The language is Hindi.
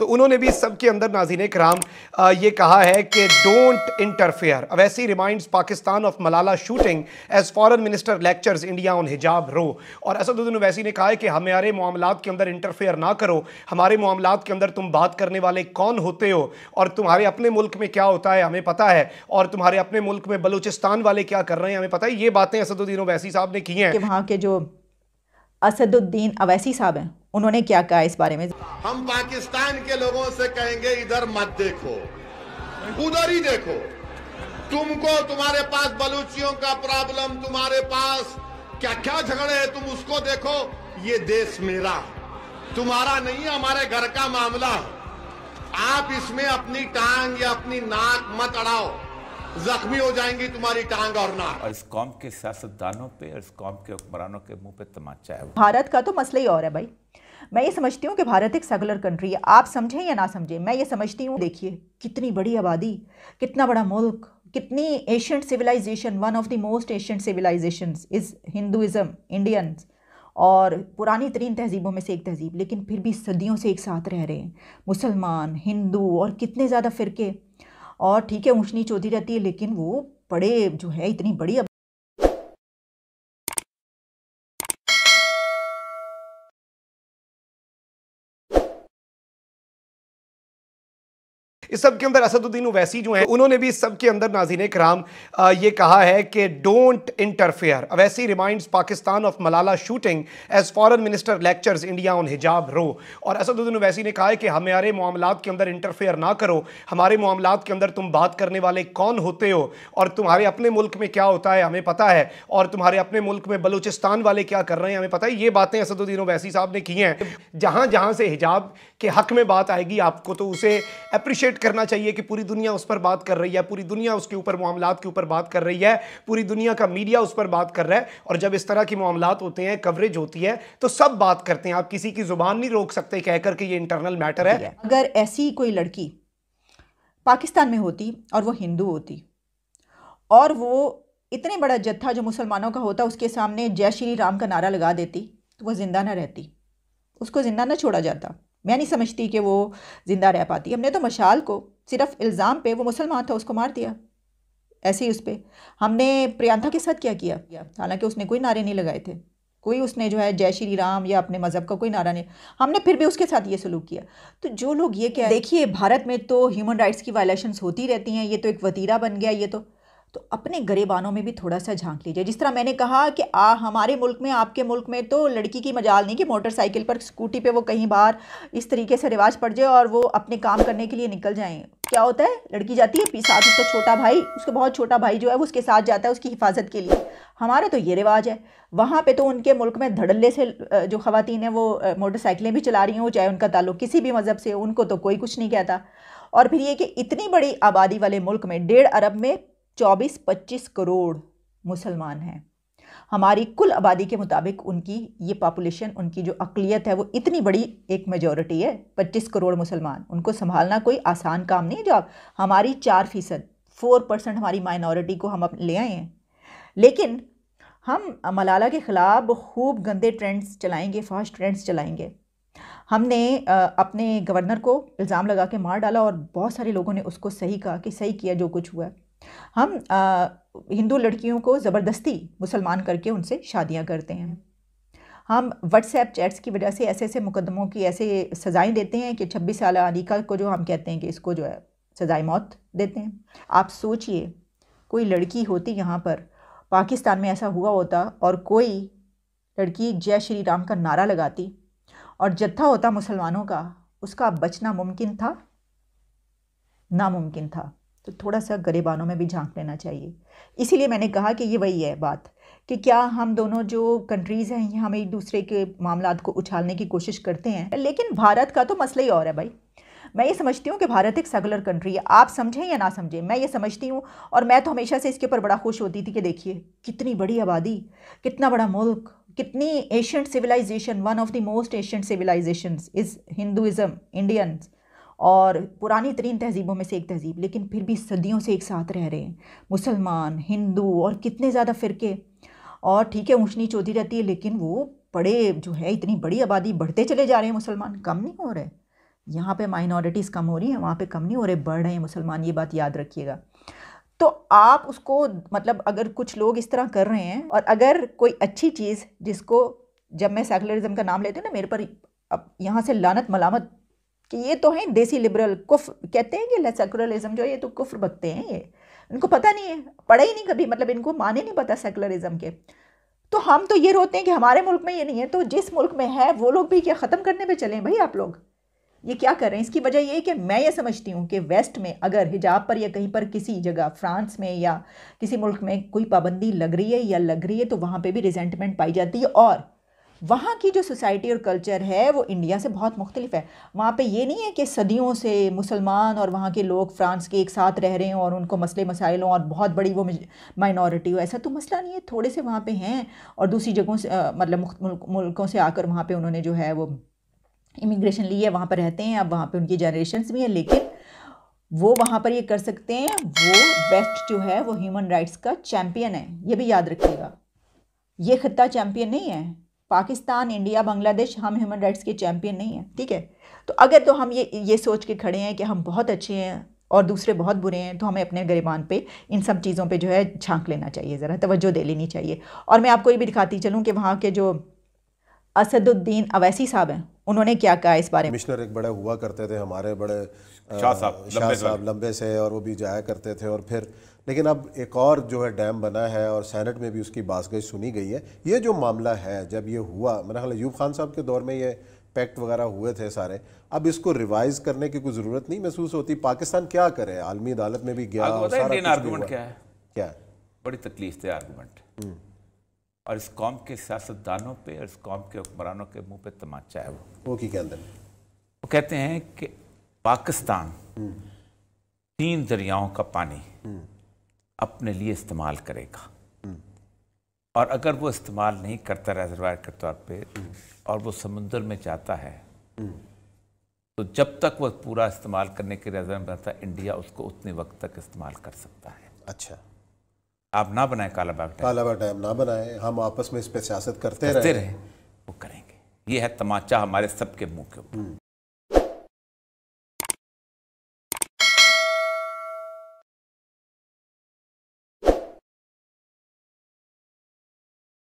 तो उन्होंने भी सबके अंदर नाजीन कराम ये कहा है कि don't interfere Owaisi remind Pakistan of Malala shooting as foreign minister lectures India on hijab row और असदुद्दीन वैसी ने कहा है कि हमारे मामला के अंदर इंटरफेयर ना करो हमारे मामला के अंदर तुम बात करने वाले कौन होते हो और तुम्हारे अपने मुल्क में क्या होता है हमें पता है और तुम्हारे अपने मुल्क में बलूचिस्तान वाले क्या कर रहे हैं हमें पता है ये बातें असदुद्दीन वैसी साहब ने की हैं वहाँ के जो असदुद्दीन अवैसी साहब हैं उन्होंने क्या कहा इस बारे में हम पाकिस्तान के लोगों से कहेंगे इधर मत देखो उधर ही देखो तुमको तुम्हारे पास बलूचियों का प्रॉब्लम तुम्हारे पास क्या क्या झगड़े है तुम उसको देखो ये देश मेरा तुम्हारा नहीं हमारे घर का मामला आप इसमें अपनी टांग या अपनी नाक मत अड़ाओ जख्मी हो जाएंगी तुम्हारी टांग और ना और इस कौम के सियासतदानों पे और इस कौम के हुक्मरानों के मुंह पे तमाचा है भारत का तो मसला ही और है भाई मैं ये समझती हूँ कि भारत एक सेकुलर कंट्री है आप समझें या ना समझें मैं ये समझती हूँ देखिए कितनी बड़ी आबादी कितना बड़ा मुल्क कितनी ancient civilization one of the most ancient civilization is Hinduism Indians और पुरानी तरीन तहजीबों में से एक तहजीब लेकिन फिर भी सदियों से एक साथ रह रहे हैं मुसलमान हिंदू और कितने ज़्यादा फ़िरके और ठीक है ऊँचनी चौधरी रहती है लेकिन वो बड़े जो है इतनी बड़ी इस सब के अंदर असदुद्दीन अवैसी जो हैं उन्होंने भी इस सब के अंदर नाजीन कराम ये कहा है कि don't interfere Owaisi reminds Pakistan of Malala shooting as foreign minister lecture India on hijab row और असदुद्दीन अवैसी ने कहा है कि हमारे मामला के अंदर इंटरफेयर ना करो हमारे मामला के अंदर तुम बात करने वाले कौन होते हो और तुम्हारे अपने मुल्क में क्या होता है हमें पता है और तुम्हारे अपने मुल्क में बलूचिस्तान वाले क्या कर रहे हैं हमें पता है ये बातें असदुद्दीन अवैसी साहब ने की हैं जहाँ जहाँ से हिजाब के हक में बात आएगी आपको तो उसे अप्रिशिएट सेलिब्रेट करना चाहिए कि पूरी दुनिया उस पर बात कर रही है पूरी दुनिया उसके ऊपर मामला के ऊपर बात कर रही है पूरी दुनिया का मीडिया उस पर बात कर रहा है और जब इस तरह के मामला होते हैं कवरेज होती है तो सब बात करते हैं आप किसी की जुबान नहीं रोक सकते कहकर के ये इंटरनल मैटर है अगर ऐसी कोई लड़की पाकिस्तान में होती और वो हिंदू होती और वो इतने बड़ा जत्था जो मुसलमानों का होता उसके सामने जय श्री राम का नारा लगा देती तो वो ज़िंदा ना रहती उसको ज़िंदा ना छोड़ा जाता मैं नहीं समझती कि वो ज़िंदा रह पाती हमने तो मशाल को सिर्फ इल्ज़ाम पे वो मुसलमान था उसको मार दिया ऐसे ही उस पर हमने प्रियंका के साथ क्या किया हालांकि उसने कोई नारे नहीं लगाए थे कोई उसने जो है जय श्री राम या अपने मज़हब का कोई नारा नहीं हमने फिर भी उसके साथ ये सलूक किया तो जो लोग ये कह देखिए भारत में तो ह्यूमन राइट्स की वायलेशंस होती रहती हैं ये तो एक वतीरा बन गया ये तो तो अपने गरीबानों में भी थोड़ा सा झांक लीजिए जिस तरह मैंने कहा कि आ हमारे मुल्क में आपके मुल्क में तो लड़की की मजाल नहीं कि मोटरसाइकिल पर स्कूटी पे वो कहीं बाहर इस तरीके से रिवाज पड़ जाए और वो अपने काम करने के लिए निकल जाएं क्या होता है लड़की जाती है पी साथ उसका छोटा भाई उसका बहुत छोटा भाई जो है वो उसके साथ जाता है उसकी हिफाजत के लिए हमारा तो ये रिवाज है वहाँ पर तो उनके मुल्क में धड़ल्ले से जो ख़वान हैं वो मोटरसाइकिलें भी चला रही हों चाहे उनका ताल्लुक किसी भी मज़हब से उनको तो कोई कुछ नहीं कहता और फिर ये कि इतनी बड़ी आबादी वाले मुल्क में डेढ़ अरब में 24-25 करोड़ मुसलमान हैं हमारी कुल आबादी के मुताबिक उनकी ये पॉपुलेशन उनकी जो अकलीत है वो इतनी बड़ी एक मेजोरिटी है 25 करोड़ मुसलमान उनको संभालना कोई आसान काम नहीं है जो आप हमारी चार फीसद फोर परसेंट हमारी माइनॉरिटी को हम ले आए हैं लेकिन हम मलाला के ख़िलाफ़ खूब गंदे ट्रेंड्स चलाएंगे फास्ट ट्रेंड्स चलाएंगे हमने अपने गवर्नर को इल्ज़ाम लगा के मार डाला और बहुत सारे लोगों ने उसको सही कहा कि सही किया जो कुछ हुआ है हम हिंदू लड़कियों को ज़बरदस्ती मुसलमान करके उनसे शादियाँ करते हैं हम व्हाट्सएप चैट्स की वजह से ऐसे ऐसे मुकदमों की ऐसे सज़ाएँ देते हैं कि छब्बीस साल अनिका को जो हम कहते हैं कि इसको जो है सज़ाए मौत देते हैं आप सोचिए कोई लड़की होती यहाँ पर पाकिस्तान में ऐसा हुआ होता और कोई लड़की जय श्री राम का नारा लगाती और जत्था होता मुसलमानों का उसका बचना मुमकिन था नामुमकिन था तो थोड़ा सा गरीबानों में भी झांक लेना चाहिए इसीलिए मैंने कहा कि ये वही है बात कि क्या हम दोनों जो कंट्रीज़ हैं हम एक दूसरे के मामला को उछालने की कोशिश करते हैं लेकिन भारत का तो मसला ही और है भाई मैं ये समझती हूँ कि भारत एक सेकुलर कंट्री है आप समझें या ना समझें मैं ये समझती हूँ और मैं तो हमेशा से इसके ऊपर बड़ा खुश होती थी कि देखिए कितनी बड़ी आबादी कितना बड़ा मुल्क कितनी ancient civilization one of the most ancient civilization is Hinduism Indians और पुरानी तरीन तहजीबों में से एक तहजीब लेकिन फिर भी सदियों से एक साथ रह रहे हैं मुसलमान हिंदू और कितने ज़्यादा फ़िरके और ठीक है ऊँचनी चौधरी होती रहती है लेकिन वो बड़े जो है इतनी बड़ी आबादी बढ़ते चले जा रहे हैं मुसलमान कम नहीं हो रहे यहाँ पे माइनॉरिटीज़ कम हो रही हैं वहाँ पे कम नहीं हो रहे बढ़ रहे हैं मुसलमान ये बात याद रखिएगा तो आप उसको मतलब अगर कुछ लोग इस तरह कर रहे हैं और अगर कोई अच्छी चीज़ जिसको जब मैं सेकुलरिज्म का नाम लेती हूँ ना मेरे पर अब यहाँ से लानत मलामत कि ये तो हैं देसी लिबरल कुफ कहते हैं कि सेकुलरिज्म जो ये तो कुफ्र बकते हैं ये इनको पता नहीं है पढ़ा ही नहीं कभी मतलब इनको माने नहीं पता सेकुलरिज्म के तो हम तो ये रोते हैं कि हमारे मुल्क में ये नहीं है तो जिस मुल्क में है वो लोग भी क्या ख़त्म करने पे चलें भाई आप लोग ये क्या कर रहे हैं इसकी वजह ये है कि मैं ये समझती हूँ कि वेस्ट में अगर हिजाब पर या कहीं पर किसी जगह फ्रांस में या किसी मुल्क में कोई पाबंदी लग रही है या लग रही है तो वहाँ पर भी रिजेंटमेंट पाई जाती है और वहाँ की जो सोसाइटी और कल्चर है वो इंडिया से बहुत मुख्तलिफ है वहाँ पे ये नहीं है कि सदियों से मुसलमान और वहाँ के लोग फ्रांस के एक साथ रह रहे हों और उनको मसले मसाइल हों और बहुत बड़ी वो माइनॉरिटी हो ऐसा तो मसला नहीं है थोड़े से वहाँ पे हैं और दूसरी जगहों से मतलब मुल्कों से आकर वहाँ पर उन्होंने जो है वो इमिग्रेशन ली है वहाँ पर रहते हैं अब वहाँ पर उनकी जनरेशन भी हैं लेकिन वो वहाँ पर ये कर सकते हैं वो बेस्ट जो है वो ह्यूमन राइट्स का चैम्पियन है ये भी याद रखिएगा ये खत्ता चैम्पियन नहीं है पाकिस्तान इंडिया बांग्लादेश हम ह्यूमन राइट्स के चैम्पियन नहीं हैं ठीक है तो अगर तो हम ये ये सोच के खड़े हैं कि हम बहुत अच्छे हैं और दूसरे बहुत बुरे हैं तो हमें अपने गरीबान पे इन सब चीज़ों पे जो है झांक लेना चाहिए ज़रा तवज्जो दे लेनी चाहिए और मैं आपको ये भी दिखाती चलूँ कि वहाँ के जो असदुद्दीन अवैसी साहब हैं उन्होंने क्या कहा इस बारे में एक बड़े हुआ करते थे हमारे बड़े शाह साहब लंबे से और वो भी जाया करते थे और फिर लेकिन अब एक और जो है डैम बना है और सैनट में भी उसकी बासगज सुनी गई है ये जो मामला है जब ये हुआ मेरा ख्याल यूब खान साहब के दौर में ये पैक्ट वगैरह हुए थे सारे अब इसको रिवाइज करने की कोई ज़रूरत नहीं महसूस होती पाकिस्तान क्या करे आलमी अदालत में भी गया आर्गूमेंट क्या है क्या है बड़ी तकलीफ थे आर्गूमेंट हम्म। और इस कौम के सियासतदानों पर और इस कौम के हुक्मरानों के मुंह पे तमाचा है वो वो की क्या अंदर वो कहते हैं कि पाकिस्तान हम्म। तीन दरियाओं का पानी हम्म। अपने लिए इस्तेमाल करेगा और अगर वो इस्तेमाल नहीं करता रेजरवायर के तौर पे और वो समुद्र में जाता है तो जब तक वह पूरा इस्तेमाल करने के रेजर बनाता है इंडिया उसको उतने वक्त तक इस्तेमाल कर सकता है अच्छा आप ना बनाए काला बाग डैम काला बाग डैम ना बनाए हम आपस में इस पर सियासत करते, करते रहे वो करेंगे ये है तमाचा हमारे सबके मुंह के ऊपर